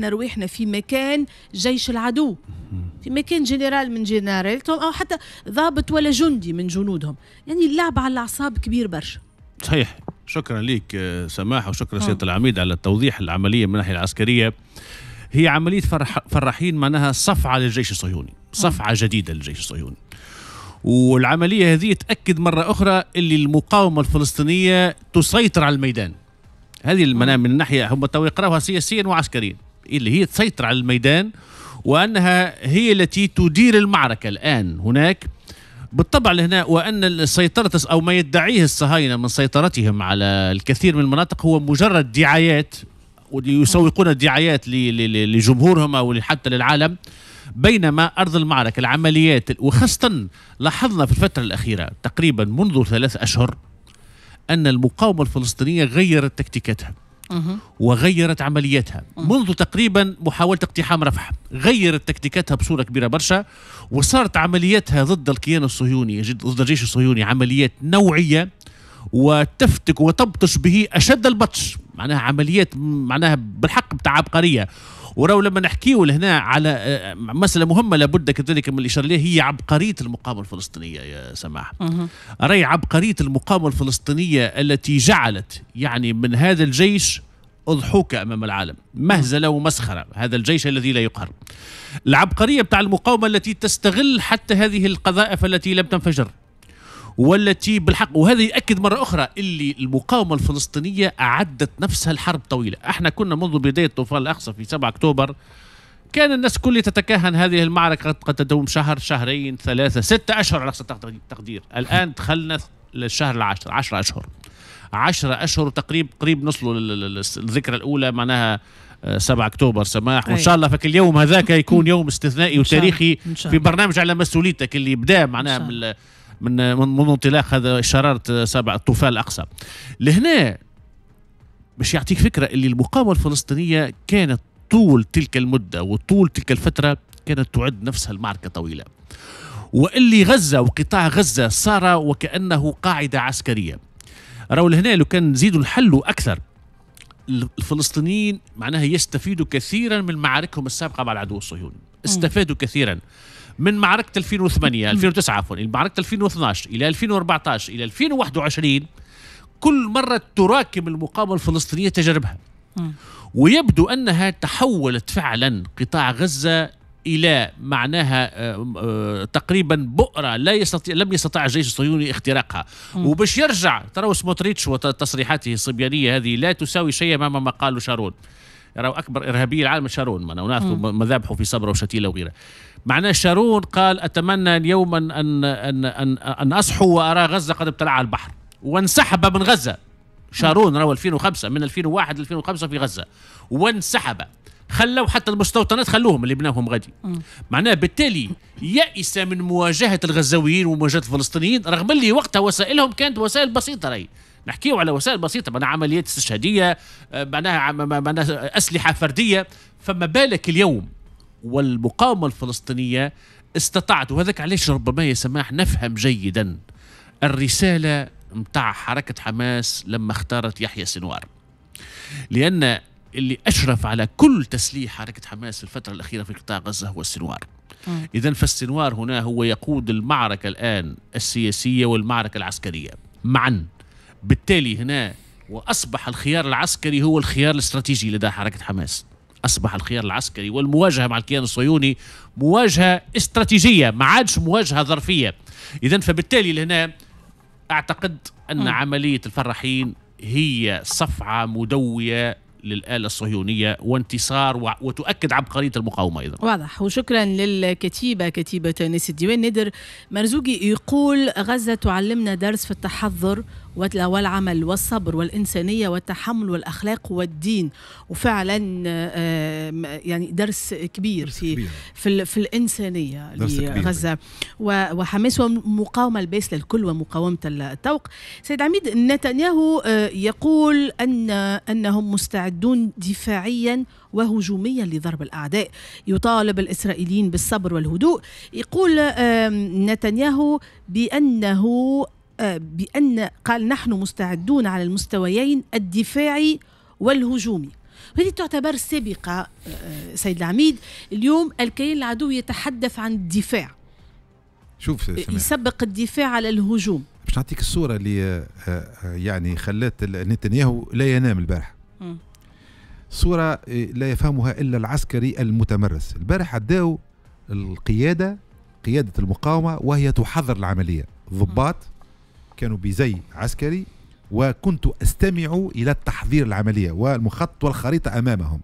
احنا رواحنا في مكان جيش العدو في مكان جنرال من جنرالتهم او حتى ضابط ولا جندي من جنودهم يعني اللعب على الاعصاب كبير برشا صحيح شكرا لك آه، سماح وشكرا آه. سياده العميد على التوضيح العمليه من الناحيه العسكريه هي عمليه فرح فرحين معناها صفعه للجيش الصهيوني آه. صفعه جديده للجيش الصهيوني والعمليه هذه تاكد مره اخرى اللي المقاومه الفلسطينيه تسيطر على الميدان هذه المنام من الناحيه هم تو يقراوها سياسيا وعسكريا اللي هي تسيطر على الميدان وأنها هي التي تدير المعركة الآن هناك بالطبع لهنا وان سيطره او ما يدعيه الصهاينه من سيطرتهم على الكثير من المناطق هو مجرد دعايات ويسوقون الدعايات لجمهورهم او حتى للعالم بينما ارض المعركه العمليات وخاصه لاحظنا في الفتره الاخيره تقريبا منذ ثلاث اشهر ان المقاومه الفلسطينيه غيرت تكتيكاتها وغيرت عملياتها منذ تقريبا محاولة اقتحام رفح غيرت تكتيكاتها بصورة كبيرة برشا وصارت عملياتها ضد الكيان الصهيوني ضد الجيش الصهيوني عمليات نوعية وتفتك وتبطش به أشد البطش معناها عمليات معناها بالحق بتاع عبقرية ولو لما نحكيو لهنا على آه، مساله مهمه لابد كذلك من الاشاره لها هي عبقريه المقاومه الفلسطينيه يا سماح راي عبقريه المقاومه الفلسطينيه التي جعلت يعني من هذا الجيش أضحوكة أمام العالم مهزلة ومسخرة هذا الجيش الذي لا يقهر العبقرية بتاع المقاومة التي تستغل حتى هذه القذائف التي لم تنفجر والتي بالحق وهذا يؤكد مرة أخرى اللي المقاومة الفلسطينية أعدت نفسها الحرب طويلة احنا كنا منذ بداية طوفان الأقصى في 7 أكتوبر كان الناس كل تتكهن هذه المعركة قد تدوم شهر شهرين ثلاثة ستة أشهر على أقصى تقدير الآن دخلنا للشهر العاشر عشرة أشهر عشرة أشهر تقريب قريب نصلوا للذكرى الأولى معناها 7 آه، اكتوبر سماح وان شاء الله فك اليوم هذاك يكون يوم استثنائي وتاريخي في برنامج على مسؤوليتك اللي بدا معناها من من انطلاق هذا شراره سبع الطوفان الاقصى لهنا باش يعطيك فكره اللي المقاومه الفلسطينيه كانت طول تلك المده وطول تلك الفتره كانت تعد نفسها المعركه طويله واللي غزه وقطاع غزه صار وكانه قاعده عسكريه راهو لهنا لو كان نزيدوا نحلوا اكثر الفلسطينيين معناها يستفيدوا كثيرا من معاركهم السابقه مع العدو الصهيوني استفادوا كثيرا من معركه 2008 2009 عفوا معركه 2012 الى 2014 الى 2021 كل مره تراكم المقاومه الفلسطينيه تجاربها ويبدو انها تحولت فعلا قطاع غزه الى معناها آه، آه، تقريبا بؤره لا يستطيع لم يستطع الجيش الصهيوني اختراقها وباش يرجع ترى سموتريتش وتصريحاته الصبيانيه هذه لا تساوي شيء امام ما قاله شارون يرى اكبر ارهابي العالم شارون مذابحه في صبره وشتيله وغيره معناه شارون قال أتمنى اليوم أن, أن, أن, أن, أن أصحو وأرى غزة قد ابتلعها البحر وانسحب من غزة شارون روى 2005 من 2001 ل 2005 في غزة وانسحب خلوا حتى المستوطنات خلوهم اللي بناهم غادي معناه بالتالي يأس من مواجهة الغزاويين ومواجهة الفلسطينيين رغم اللي وقتها وسائلهم كانت وسائل بسيطة راي نحكيو على وسائل بسيطة معناها عمليات استشهادية آه، معناها معناها أسلحة فردية فما بالك اليوم والمقاومة الفلسطينية استطاعت وهذاك علاش ربما يا سماح نفهم جيدا الرسالة متاع حركة حماس لما اختارت يحيى سنوار لأن اللي أشرف على كل تسليح حركة حماس في الفترة الأخيرة في قطاع غزة هو السنوار إذا فالسنوار هنا هو يقود المعركة الآن السياسية والمعركة العسكرية معا بالتالي هنا وأصبح الخيار العسكري هو الخيار الاستراتيجي لدى حركة حماس أصبح الخيار العسكري والمواجهة مع الكيان الصهيوني مواجهة استراتيجية ما عادش مواجهة ظرفية إذا فبالتالي لهنا أعتقد أن م. عملية الفراحين هي صفعة مدوية للآلة الصهيونية وانتصار وتؤكد عبقرية المقاومة أيضا واضح وشكرا للكتيبة كتيبة نيس الديوان ندر مرزوقي يقول غزة تعلمنا درس في التحضر والعمل والصبر والإنسانية والتحمل والأخلاق والدين وفعلا آه، يعني درس كبير, درس في, في, في الإنسانية لغزة وحماس ومقاومة الباس للكل ومقاومة الطوق سيد عميد نتنياهو آه، يقول أن أنهم مستعدون دفاعيا وهجوميا لضرب الأعداء يطالب الإسرائيليين بالصبر والهدوء يقول نتنياهو بأنه آه، بأن قال نحن مستعدون على المستويين الدفاعي والهجومي هذه تعتبر سابقة آه، سيد العميد اليوم الكيان العدو يتحدث عن الدفاع شوف سمع. يسبق الدفاع على الهجوم باش نعطيك الصورة اللي آه، يعني خلات نتنياهو لا ينام البارح صورة لا يفهمها إلا العسكري المتمرس البارح عداو القيادة قيادة المقاومة وهي تحضر العملية ضباط كانوا بزي عسكري وكنت استمع الى التحضير العمليه والمخطط والخريطه امامهم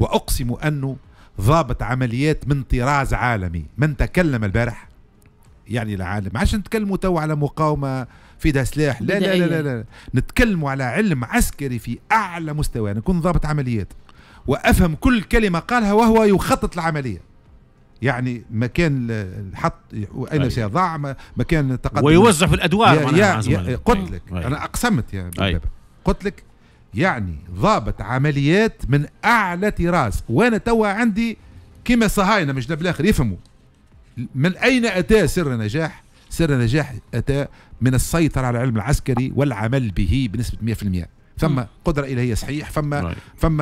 واقسم انه ضابط عمليات من طراز عالمي من تكلم البارح يعني العالم عشان نتكلموا تو على مقاومه في سلاح لا, لا لا لا لا نتكلموا على علم عسكري في اعلى مستوى انا كنت ضابط عمليات وافهم كل كلمه قالها وهو يخطط العمليه يعني مكان الحط اين طيب. سيضع مكان التقدم ويوزع في الادوار قلت طيب. لك طيب. انا اقسمت يا قلت لك يعني ضابط عمليات من اعلى طراز وانا توا عندي كما صهاينه مش بالاخر يفهموا من اين اتى سر النجاح؟ سر النجاح اتى من السيطره على العلم العسكري والعمل به بنسبه 100% ثم قدرة إلهية صحيح ثم نعم. ثم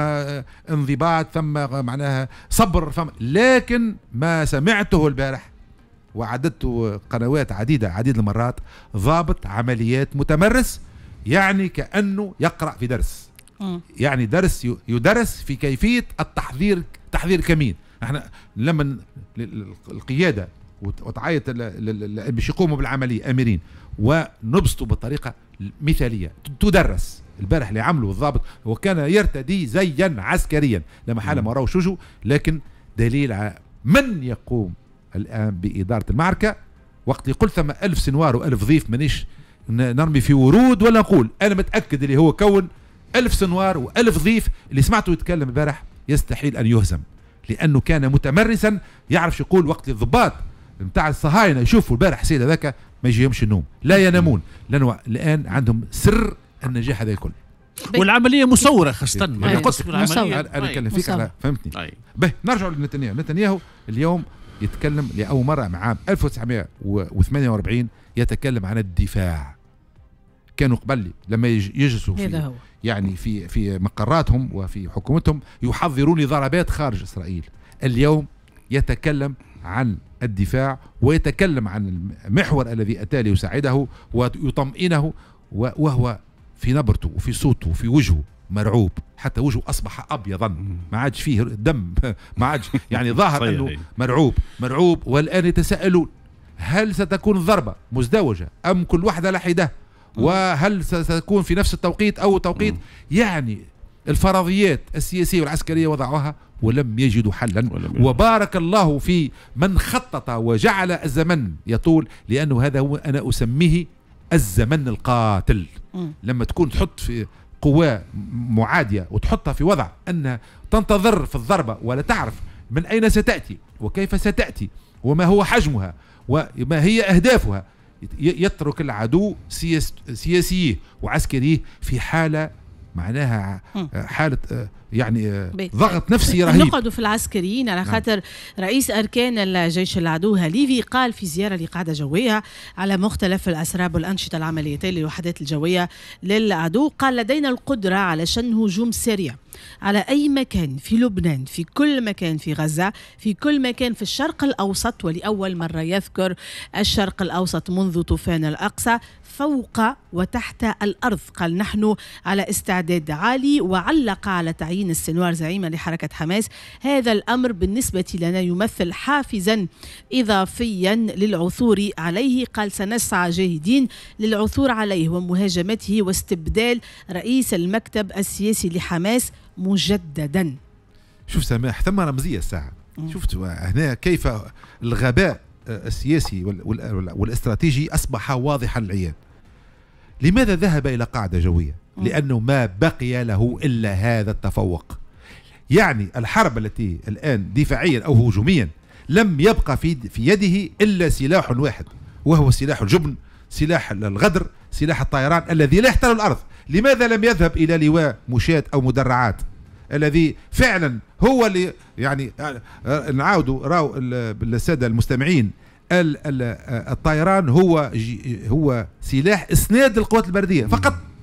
انضباط ثم معناها صبر ثم لكن ما سمعته البارح وعددت قنوات عديدة عديد المرات ضابط عمليات متمرس يعني كأنه يقرأ في درس يعني درس يدرس في كيفية التحضير تحضير كمين احنا لما القيادة وتعيط باش يقوموا بالعملية أميرين ونبسطوا بطريقة مثالية تدرس البارح اللي عمله الضابط وكان يرتدي زيا عسكريا لما حال ما راهو شجو لكن دليل على من يقوم الآن بإدارة المعركة وقت قلت ثم ألف سنوار وألف ضيف مانيش نرمي في ورود ولا نقول أنا متأكد اللي هو كون ألف سنوار وألف ضيف اللي سمعته يتكلم البارح يستحيل أن يهزم لأنه كان متمرسا يعرف شو يقول وقت الضباط نتاع الصهاينة يشوفوا البارح سيد هذاك ما يجيهمش النوم لا ينامون لأنه الآن عندهم سر النجاح هذا الكل والعمليه مصوره خاصه ما قلت انا كان طيب، فيك على فهمتني طيب. به نرجع لنتنياهو نتنياهو اليوم يتكلم لاول مره مع عام 1948 يتكلم عن الدفاع كانوا قبل لما يجلسوا في يعني في في مقراتهم وفي حكومتهم يحضرون لضربات خارج اسرائيل اليوم يتكلم عن الدفاع ويتكلم عن المحور الذي اتى ليساعده ويطمئنه وهو في نبرته وفي صوته وفي وجهه مرعوب حتى وجهه اصبح ابيضا ما عادش فيه دم ما عادش يعني ظاهر انه مرعوب مرعوب والان يتساءلون هل ستكون الضربه مزدوجه ام كل واحده لحده وهل ستكون في نفس التوقيت او توقيت يعني الفرضيات السياسيه والعسكريه وضعوها ولم يجدوا حلا وبارك الله في من خطط وجعل الزمن يطول لانه هذا هو انا اسميه الزمن القاتل لما تكون تحط في قوة معادية وتحطها في وضع أنها تنتظر في الضربة ولا تعرف من أين ستأتي وكيف ستأتي وما هو حجمها وما هي أهدافها يترك العدو سياسيه وعسكريه في حالة معناها آه، حاله آه، يعني آه، ضغط نفسي رهيب نقعدوا في العسكريين على نعم. خاطر رئيس اركان الجيش العدو هليفي قال في زياره لقاعده جويه على مختلف الاسراب والانشطه العمليه للوحدات الجويه للعدو قال لدينا القدره على شن هجوم سريع على أي مكان في لبنان في كل مكان في غزة في كل مكان في الشرق الأوسط ولأول مرة يذكر الشرق الأوسط منذ طوفان الأقصى فوق وتحت الأرض قال نحن على استعداد عالي وعلق على تعيين السنوار زعيما لحركة حماس هذا الأمر بالنسبة لنا يمثل حافزا إضافيا للعثور عليه قال سنسعى جاهدين للعثور عليه ومهاجمته واستبدال رئيس المكتب السياسي لحماس مجددا شوف سماح ثم رمزيه الساعه شفت هنا كيف الغباء السياسي والاستراتيجي اصبح واضحا العيان لماذا ذهب الى قاعده جويه لانه ما بقي له الا هذا التفوق يعني الحرب التي الان دفاعيا او هجوميا لم يبقى في في يده الا سلاح واحد وهو سلاح الجبن سلاح الغدر سلاح الطيران الذي لا يحتل الأرض لماذا لم يذهب إلى لواء مشاة أو مدرعات الذي فعلا هو اللي يعني آه، آه، نعاودوا راو السادة المستمعين آه، الطيران هو هو سلاح اسناد القوات البرديه فقط